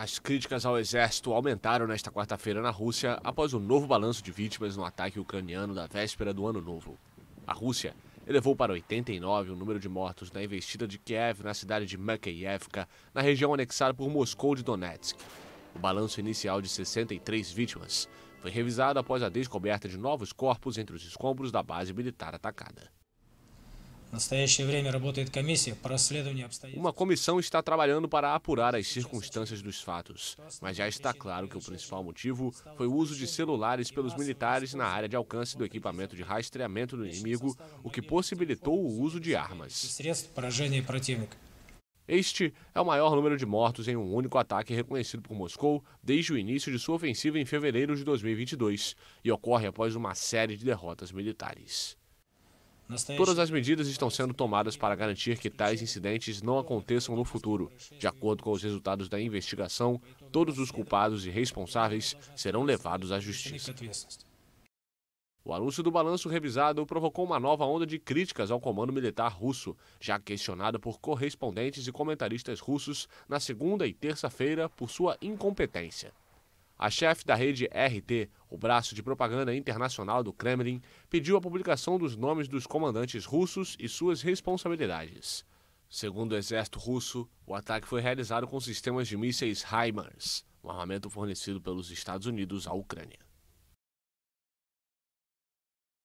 As críticas ao exército aumentaram nesta quarta-feira na Rússia após o um novo balanço de vítimas no ataque ucraniano da véspera do Ano Novo. A Rússia elevou para 89 o número de mortos na investida de Kiev na cidade de Makeyevka, na região anexada por Moscou de Donetsk. O balanço inicial de 63 vítimas foi revisado após a descoberta de novos corpos entre os escombros da base militar atacada. Uma comissão está trabalhando para apurar as circunstâncias dos fatos, mas já está claro que o principal motivo foi o uso de celulares pelos militares na área de alcance do equipamento de rastreamento do inimigo, o que possibilitou o uso de armas. Este é o é maior número de mortos em um único ataque reconhecido por Moscou desde o início de sua ofensiva em fevereiro de 2022 e ocorre após uma série de derrotas militares. Todas as medidas estão sendo tomadas para garantir que tais incidentes não aconteçam no futuro. De acordo com os resultados da investigação, todos os culpados e responsáveis serão levados à justiça. O anúncio do balanço revisado provocou uma nova onda de críticas ao comando militar russo, já questionado por correspondentes e comentaristas russos na segunda e terça-feira por sua incompetência. A chefe da rede RT, o braço de propaganda internacional do Kremlin, pediu a publicação dos nomes dos comandantes russos e suas responsabilidades. Segundo o exército russo, o ataque foi realizado com sistemas de mísseis HIMARS, um armamento fornecido pelos Estados Unidos à Ucrânia.